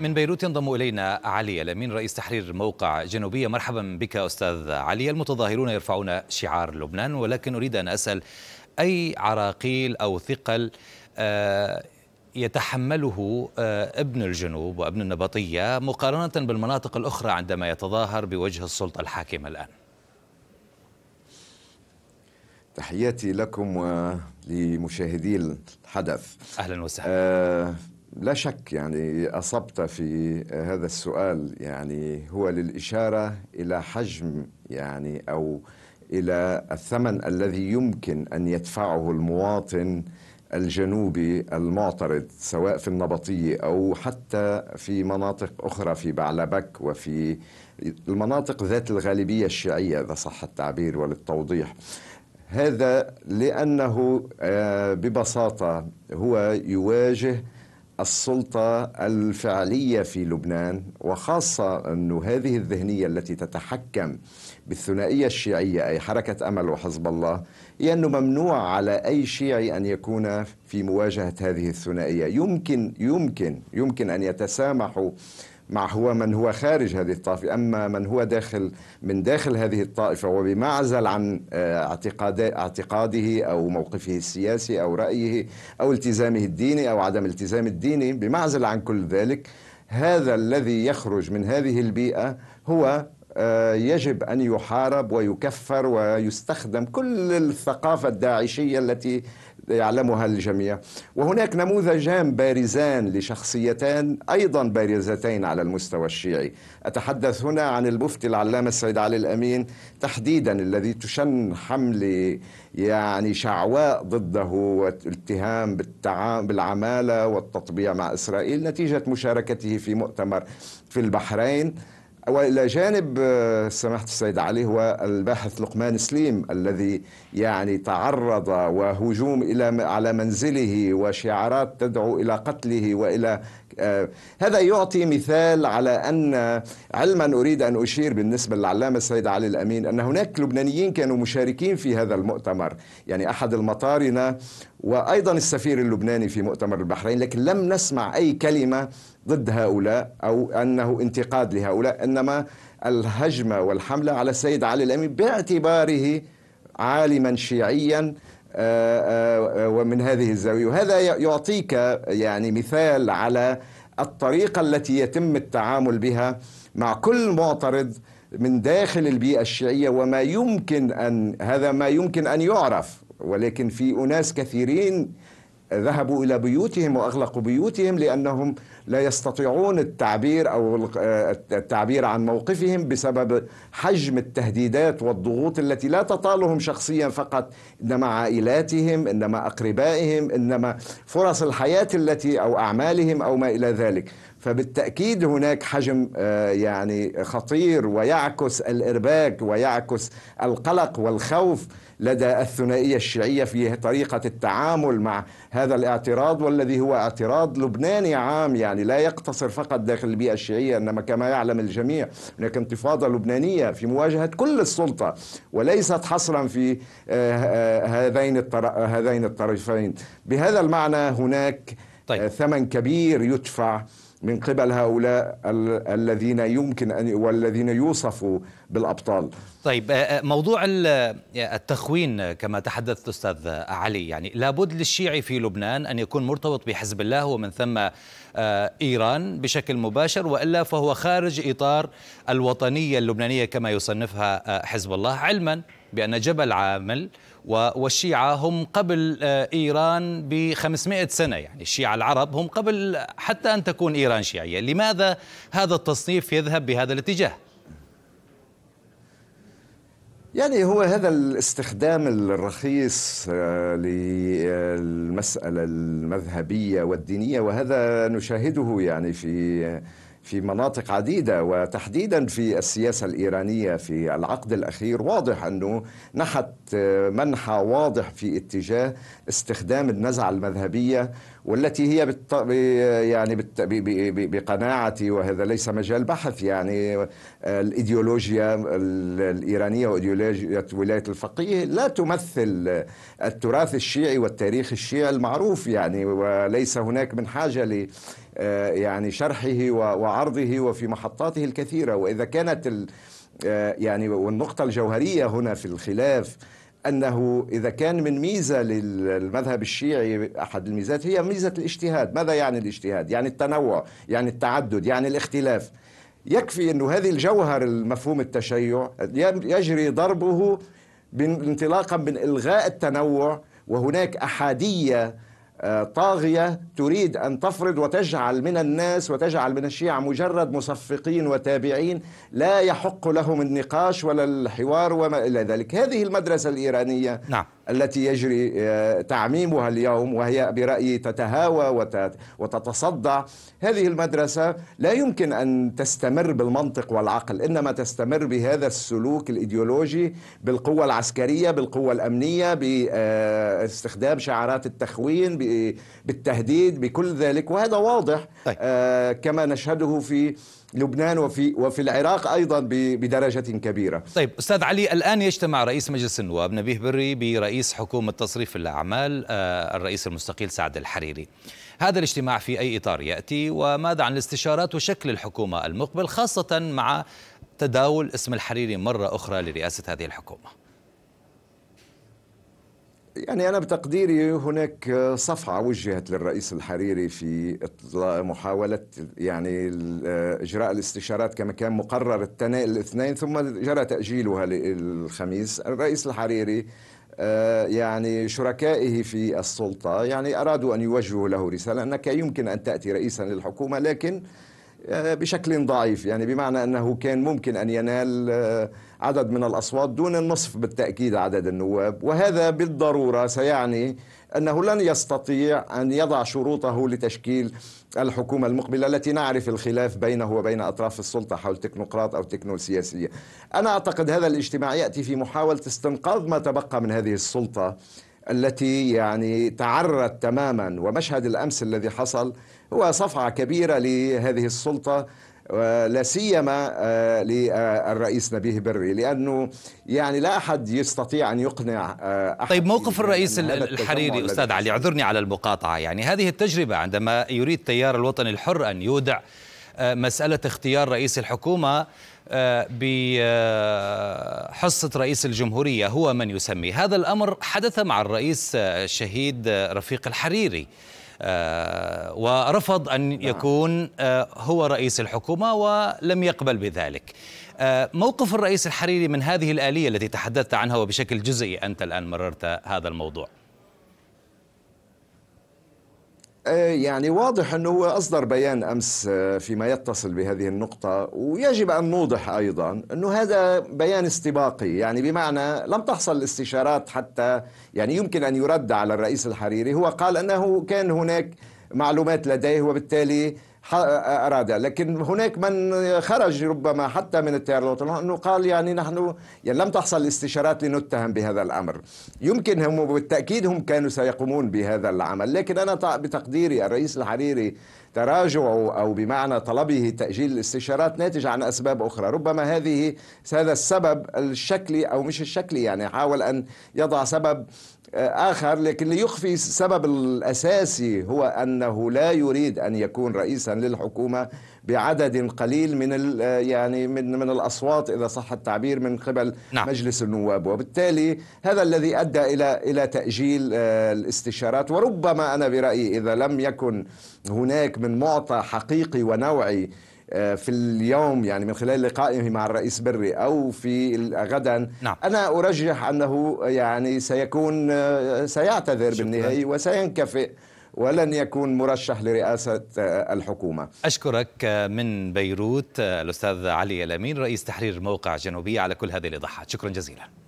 من بيروت ينضم الينا علي الامين رئيس تحرير موقع جنوبيه مرحبا بك استاذ علي المتظاهرون يرفعون شعار لبنان ولكن اريد ان اسال اي عراقيل او ثقل آه، يتحمله آه، ابن الجنوب وابن النبطيه مقارنه بالمناطق الاخرى عندما يتظاهر بوجه السلطه الحاكمه الان تحياتي لكم ولمشاهدي آه، الحدث اهلا وسهلا آه لا شك يعني اصبت في هذا السؤال يعني هو للاشاره الى حجم يعني او الى الثمن الذي يمكن ان يدفعه المواطن الجنوبي المعترض سواء في النبطية أو حتى في مناطق أخرى في بعلبك وفي المناطق ذات الغالبية الشيعية إذا صح التعبير وللتوضيح هذا لأنه آه، ببساطة هو يواجه السلطة الفعلية في لبنان وخاصة أن هذه الذهنية التي تتحكم بالثنائية الشيعية أي حركة أمل وحزب الله هي أنه ممنوع على أي شيعي أن يكون في مواجهة هذه الثنائية يمكن يمكن يمكن أن يتسامحوا مع هو من هو خارج هذه الطائفة أما من هو داخل من داخل هذه الطائفة وبمعزل عن آه، اعتقاده أو موقفه السياسي أو رأيه أو التزامه الديني أو عدم التزام الديني بمعزل عن كل ذلك هذا الذي يخرج من هذه البيئة هو آه، يجب ان يحارب ويكفر ويستخدم كل الثقافه الداعشيه التي يعلمها الجميع وهناك نموذجان بارزان لشخصيتان أيضا بارزتين على المستوى الشيعي أتحدث هنا عن المفتي العلامة السيد علي الأمين تحديدا الذي تشن حمل يعني شعواء ضده والاتهام بالعمالة والتطبيع مع إسرائيل نتيجة مشاركته في مؤتمر في البحرين والى جانب آه، سماحه السيد علي هو الباحث لقمان سليم الذي يعني تعرض وهجوم الى على منزله وشعارات تدعو الى قتله والى آه، هذا يعطي مثال على أن علما أريد أن أشير بالنسبة للعلامة السيد علي الأمين أن هناك لبنانيين كانوا مشاركين في هذا المؤتمر يعني أحد المطارنة وأيضا السفير اللبناني في مؤتمر البحرين لكن لم نسمع أي كلمة ضد هؤلاء أو أنه انتقاد لهؤلاء إنما الهجمة والحملة على السيد علي الأمين باعتباره عالما شيعيا آه، آه، ومن هذه الزاوية وهذا يعطيك يعني مثال على الطريقة التي يتم التعامل بها مع كل معترض من داخل البيئة الشيعية وما يمكن أن هذا ما يمكن أن يعرف ولكن في أناس كثيرين ذهبوا الى بيوتهم واغلقوا بيوتهم لانهم لا يستطيعون التعبير او آه، التعبير عن موقفهم بسبب حجم التهديدات والضغوط التي لا تطالهم شخصيا فقط انما عائلاتهم انما اقربائهم انما فرص الحياه التي او اعمالهم او ما الى ذلك فبالتاكيد هناك حجم آه، يعني خطير ويعكس الارباك ويعكس القلق والخوف لدى الثنائيه الشيعيه في طريقه التعامل مع هذا الاعتراض والذي هو اعتراض لبناني عام يعني لا يقتصر فقط داخل البيئه الشيعيه انما كما يعلم الجميع هناك انتفاضه لبنانيه في مواجهه كل السلطه وليست حصرا في آه، آه، هذين هذين الطرفين بهذا المعنى هناك طيب. ثمن كبير يدفع من قبل هؤلاء الذين يمكن أن والذين يوصفوا بالأبطال طيب آه، آه، موضوع آه، التخوين كما تحدثت أستاذ علي يعني لابد للشيعي في لبنان أن يكون مرتبط بحزب الله ومن ثم إيران بشكل مباشر وإلا فهو خارج إطار الوطنية اللبنانية كما يصنفها حزب الله علما بأن جبل عامل والشيعة هم قبل آه، إيران ب 500 سنة يعني الشيعة العرب هم قبل حتى أن تكون إيران شيعية لماذا هذا التصنيف يذهب بهذا الاتجاه؟ يعني هو هذا الاستخدام الرخيص آه، للمسألة المذهبية والدينية وهذا نشاهده يعني في في مناطق عديدة وتحديدا في السياسة الإيرانية في العقد الأخير واضح أنه نحت منحى واضح في اتجاه استخدام النزعة المذهبية والتي هي بالط... يعني بالط... ب... ب... بقناعتي وهذا ليس مجال بحث يعني الايديولوجيا الايرانيه وايديولوجيا ولايه الفقيه لا تمثل التراث الشيعي والتاريخ الشيعي المعروف يعني وليس هناك من حاجه ل آه، يعني شرحه وعرضه وفي محطاته الكثيرة وإذا كانت آه، يعني والنقطة الجوهرية هنا في الخلاف أنه إذا كان من ميزة للمذهب الشيعي أحد الميزات هي ميزة الاجتهاد ماذا يعني الاجتهاد؟ يعني التنوع يعني التعدد يعني الاختلاف يكفي أن هذه الجوهر المفهوم التشيع يجري ضربه انطلاقا من إلغاء التنوع وهناك أحادية طاغيه تريد ان تفرض وتجعل من الناس وتجعل من الشيعه مجرد مصفقين وتابعين لا يحق لهم النقاش ولا الحوار وما الى ذلك، هذه المدرسه الايرانيه نعم. التي يجري آه، تعميمها اليوم وهي برأيي تتهاوى وتتصدع هذه المدرسة لا يمكن أن تستمر بالمنطق والعقل إنما تستمر بهذا السلوك الإيديولوجي بالقوة العسكرية بالقوة الأمنية باستخدام آه، شعارات التخوين بالتهديد بكل ذلك وهذا واضح طيب. آه، كما نشهده في لبنان وفي وفي العراق ايضا بدرجه كبيره. طيب استاذ علي الان يجتمع رئيس مجلس النواب نبيه بري برئيس حكومه تصريف الاعمال آه، الرئيس المستقيل سعد الحريري. هذا الاجتماع في اي اطار ياتي وماذا عن الاستشارات وشكل الحكومه المقبل خاصه مع تداول اسم الحريري مره اخرى لرئاسه هذه الحكومه؟ يعني أنا بتقديري هناك صفعة وجهت للرئيس الحريري في محاولة يعني إجراء الاستشارات كما كان مقرر الاثنين ثم جرى تأجيلها للخميس الرئيس الحريري آه، يعني شركائه في السلطة يعني أرادوا أن يوجهوا له رسالة أنك يمكن أن تأتي رئيسا للحكومة لكن آه، بشكل ضعيف يعني بمعنى أنه كان ممكن أن ينال آه، عدد من الأصوات دون النصف بالتأكيد عدد النواب وهذا بالضرورة سيعني أنه لن يستطيع أن يضع شروطه لتشكيل الحكومة المقبلة التي نعرف الخلاف بينه وبين أطراف السلطة حول تكنوقراط أو تكنو سياسية أنا أعتقد هذا الاجتماع يأتي في محاولة استنقاذ ما تبقى من هذه السلطة التي يعني تعرت تماما ومشهد الامس الذي حصل هو صفعه كبيره لهذه السلطه لا سيما آه، للرئيس نبيه بري لانه يعني لا احد يستطيع ان يقنع آه، أحد طيب موقف الرئيس الحريري استاذ علي اعذرني على المقاطعه يعني هذه التجربه عندما يريد تيار الوطن الحر ان يودع آه، مسألة اختيار رئيس الحكومة آه، بحصة رئيس الجمهورية هو من يسمي هذا الأمر حدث مع الرئيس آه، الشهيد رفيق الحريري ورفض أن نعم. يكون هو رئيس الحكومة ولم يقبل بذلك موقف الرئيس الحريري من هذه الآلية التي تحدثت عنها وبشكل جزئي أنت الآن مررت هذا الموضوع آه، يعني واضح أنه هو أصدر بيان أمس آه، فيما يتصل بهذه النقطة ويجب أن نوضح أيضا أنه هذا بيان استباقي يعني بمعنى لم تحصل الاستشارات حتى يعني يمكن أن يرد على الرئيس الحريري هو قال أنه كان هناك معلومات لديه وبالتالي أراد لكن هناك من خرج ربما حتى من التيار الوطني أنه قال يعني نحن يعني لم تحصل الاستشارات لنتهم بهذا الأمر يمكن هم بالتأكيد هم كانوا سيقومون بهذا العمل لكن أنا بتقديري الرئيس الحريري تراجعه أو بمعنى طلبه تأجيل الاستشارات ناتج عن أسباب أخرى ربما هذه هذا السبب الشكلي أو مش الشكلي يعني حاول أن يضع سبب آه، آخر لكن ليخفي السبب الأساسي هو أنه لا يريد أن يكون رئيسا للحكومة بعدد قليل من آه، يعني من من الاصوات اذا صح التعبير من قبل نعم. مجلس النواب وبالتالي هذا الذي ادى الى الى تاجيل آه، الاستشارات وربما انا برايي اذا لم يكن هناك من معطى حقيقي ونوعي آه، في اليوم يعني من خلال لقائه مع الرئيس بري او في غدا نعم. انا ارجح انه يعني سيكون سيعتذر بالنهايه وسينكفئ ولن يكون مرشح لرئاسة آه، الحكومة أشكرك آه، من بيروت آه، الأستاذ علي الأمين رئيس تحرير موقع جنوبية على كل هذه الإضاحات شكرا جزيلا